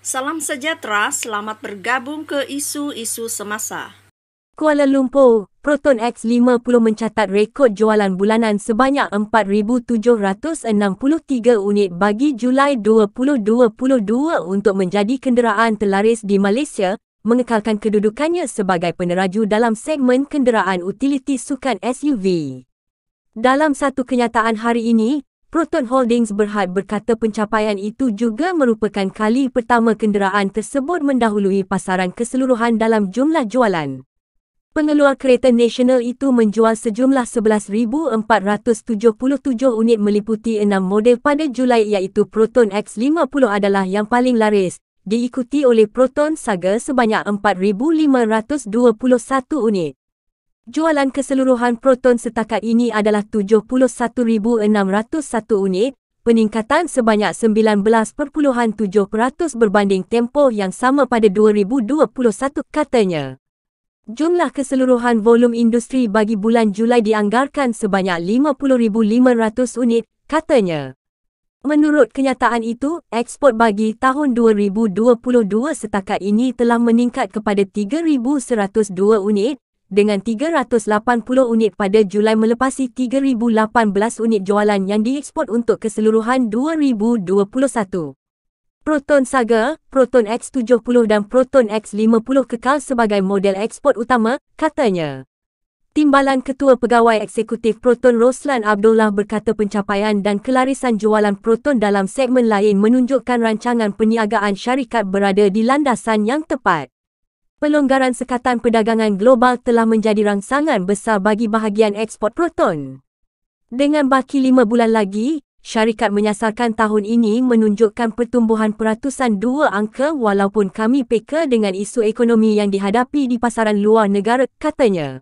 Salam sejahtera, selamat bergabung ke isu-isu semasa. Kuala Lumpur, Proton X50 mencatat rekod jualan bulanan sebanyak 4,763 unit bagi Julai 2022 untuk menjadi kenderaan terlaris di Malaysia, mengekalkan kedudukannya sebagai peneraju dalam segmen kenderaan utiliti sukan SUV. Dalam satu kenyataan hari ini, Proton Holdings Berhad berkata pencapaian itu juga merupakan kali pertama kenderaan tersebut mendahului pasaran keseluruhan dalam jumlah jualan. Pengeluar kereta nasional itu menjual sejumlah 11,477 unit meliputi enam model pada Julai iaitu Proton X50 adalah yang paling laris, diikuti oleh Proton Saga sebanyak 4,521 unit. Jualan keseluruhan Proton setakat ini adalah 71,601 unit, peningkatan sebanyak 19.7% berbanding tempoh yang sama pada 2021 katanya. Jumlah keseluruhan volume industri bagi bulan Julai dianggarkan sebanyak 50,500 unit, katanya. Menurut kenyataan itu, ekspor bagi tahun 2022 setakat ini telah meningkat kepada 3,102 unit, dengan 380 unit pada Julai melepasi 3,018 unit jualan yang diekspor untuk keseluruhan 2021. Proton Saga, Proton X70 dan Proton X50 kekal sebagai model ekspor utama, katanya. Timbalan Ketua Pegawai Eksekutif Proton Roslan Abdullah berkata pencapaian dan kelarisan jualan Proton dalam segmen lain menunjukkan rancangan peniagaan syarikat berada di landasan yang tepat pelonggaran sekatan perdagangan global telah menjadi rangsangan besar bagi bahagian ekspor proton. Dengan baki lima bulan lagi, syarikat menyasarkan tahun ini menunjukkan pertumbuhan peratusan dua angka walaupun kami peka dengan isu ekonomi yang dihadapi di pasaran luar negara, katanya.